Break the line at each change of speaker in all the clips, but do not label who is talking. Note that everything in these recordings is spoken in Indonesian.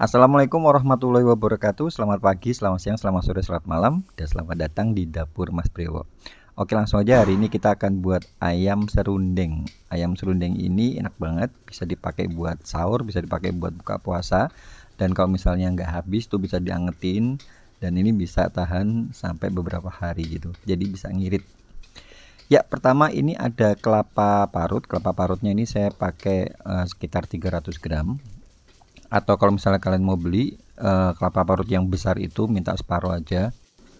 Assalamualaikum warahmatullahi wabarakatuh Selamat pagi, selamat siang, selamat sore, selamat malam Dan selamat datang di Dapur Mas Priwo Oke langsung aja hari ini kita akan buat ayam serundeng Ayam serundeng ini enak banget Bisa dipakai buat sahur, bisa dipakai buat buka puasa Dan kalau misalnya nggak habis tuh bisa diangetin Dan ini bisa tahan sampai beberapa hari gitu Jadi bisa ngirit Ya, pertama ini ada kelapa parut. Kelapa parutnya ini saya pakai uh, sekitar 300 gram atau kalau misalnya kalian mau beli uh, kelapa parut yang besar itu minta separuh aja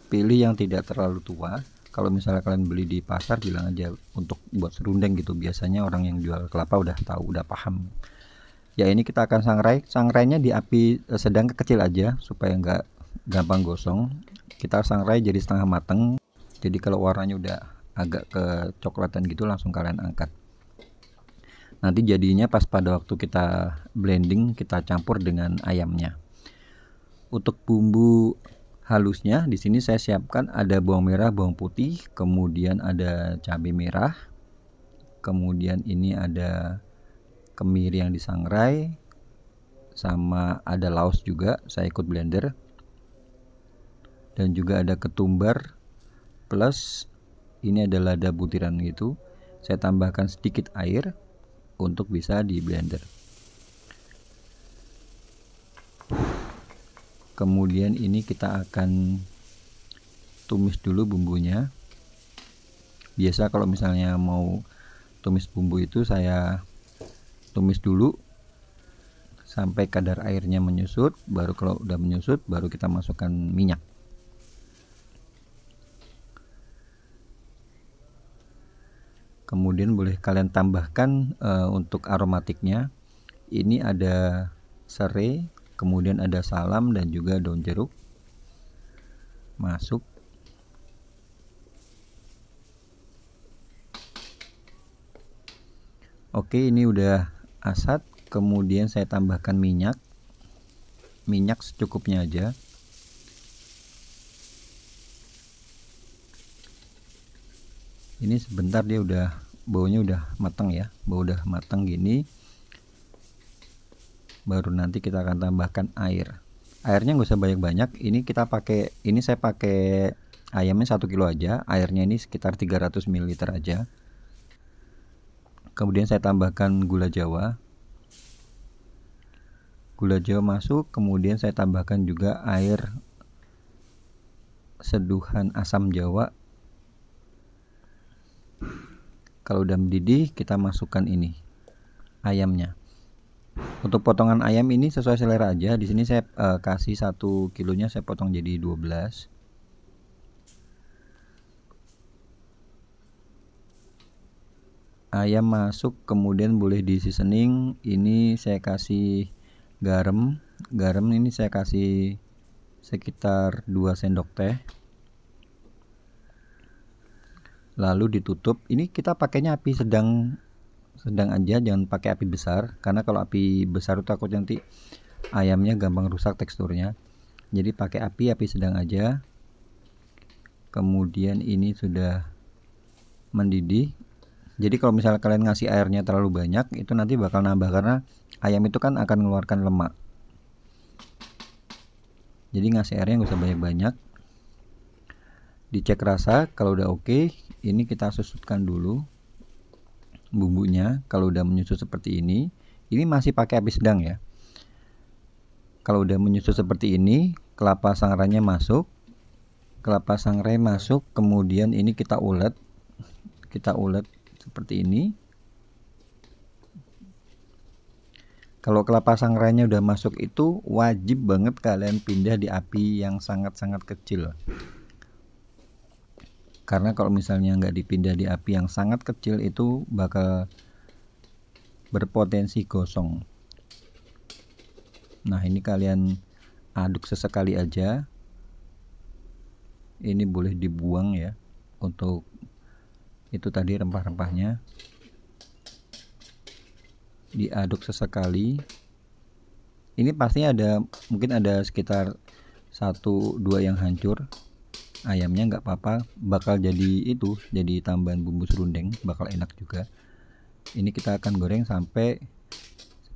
pilih yang tidak terlalu tua kalau misalnya kalian beli di pasar bilang aja untuk buat serundeng gitu biasanya orang yang jual kelapa udah tahu udah paham ya ini kita akan sangrai sangrainya di api eh, sedang ke kecil aja supaya nggak gampang gosong kita sangrai jadi setengah mateng jadi kalau warnanya udah agak kecoklatan gitu langsung kalian angkat nanti jadinya pas pada waktu kita blending kita campur dengan ayamnya untuk bumbu halusnya di sini saya siapkan ada bawang merah bawang putih kemudian ada cabai merah kemudian ini ada kemiri yang disangrai sama ada laos juga saya ikut blender dan juga ada ketumbar plus ini ada lada butiran gitu saya tambahkan sedikit air untuk bisa di blender kemudian ini kita akan tumis dulu bumbunya biasa kalau misalnya mau tumis bumbu itu saya tumis dulu sampai kadar airnya menyusut baru kalau udah menyusut baru kita masukkan minyak Kemudian boleh kalian tambahkan uh, untuk aromatiknya. Ini ada serai, kemudian ada salam dan juga daun jeruk. Masuk. Oke, ini udah asat. Kemudian saya tambahkan minyak. Minyak secukupnya aja. ini sebentar dia udah baunya udah mateng ya bau udah mateng gini baru nanti kita akan tambahkan air airnya nggak usah banyak-banyak ini kita pakai ini saya pakai ayamnya 1 kilo aja airnya ini sekitar 300 ml aja kemudian saya tambahkan gula jawa gula jawa masuk kemudian saya tambahkan juga air seduhan asam jawa kalau udah mendidih kita masukkan ini ayamnya untuk potongan ayam ini sesuai selera aja di sini saya e, kasih satu kilonya saya potong jadi 12 ayam masuk kemudian boleh di seasoning ini saya kasih garam garam ini saya kasih sekitar 2 sendok teh lalu ditutup. Ini kita pakainya api sedang sedang aja, jangan pakai api besar karena kalau api besar itu takut nanti ayamnya gampang rusak teksturnya. Jadi pakai api api sedang aja. Kemudian ini sudah mendidih. Jadi kalau misalnya kalian ngasih airnya terlalu banyak, itu nanti bakal nambah karena ayam itu kan akan mengeluarkan lemak. Jadi ngasih airnya nggak usah banyak-banyak dicek rasa kalau udah oke okay, ini kita susutkan dulu bumbunya kalau udah menyusut seperti ini ini masih pakai api sedang ya kalau udah menyusut seperti ini kelapa sangrainya masuk kelapa sangrai masuk kemudian ini kita ulet kita ulet seperti ini kalau kelapa sangrainya udah masuk itu wajib banget kalian pindah di api yang sangat-sangat kecil karena kalau misalnya nggak dipindah di api yang sangat kecil itu bakal berpotensi gosong nah ini kalian aduk sesekali aja ini boleh dibuang ya untuk itu tadi rempah-rempahnya diaduk sesekali ini pasti ada mungkin ada sekitar satu dua yang hancur ayamnya nggak apa-apa bakal jadi itu jadi tambahan bumbu serundeng bakal enak juga ini kita akan goreng sampai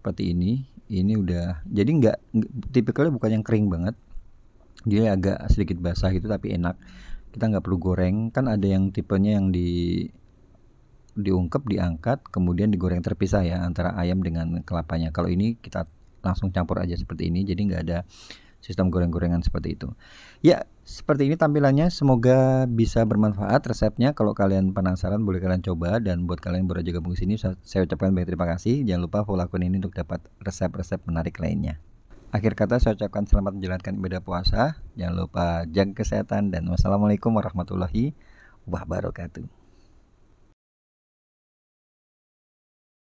seperti ini ini udah jadi nggak tipikalnya bukan yang kering banget dia agak sedikit basah gitu tapi enak kita nggak perlu goreng kan ada yang tipenya yang di diungkep diangkat kemudian digoreng terpisah ya antara ayam dengan kelapanya kalau ini kita langsung campur aja seperti ini jadi nggak ada sistem goreng-gorengan seperti itu. Ya, seperti ini tampilannya. Semoga bisa bermanfaat resepnya. Kalau kalian penasaran boleh kalian coba dan buat kalian yang baru aja gabung sini saya ucapkan banyak terima kasih. Jangan lupa follow akun ini untuk dapat resep-resep menarik lainnya. Akhir kata saya ucapkan selamat menjalankan ibadah puasa. Jangan lupa jaga kesehatan dan wassalamualaikum warahmatullahi wabarakatuh.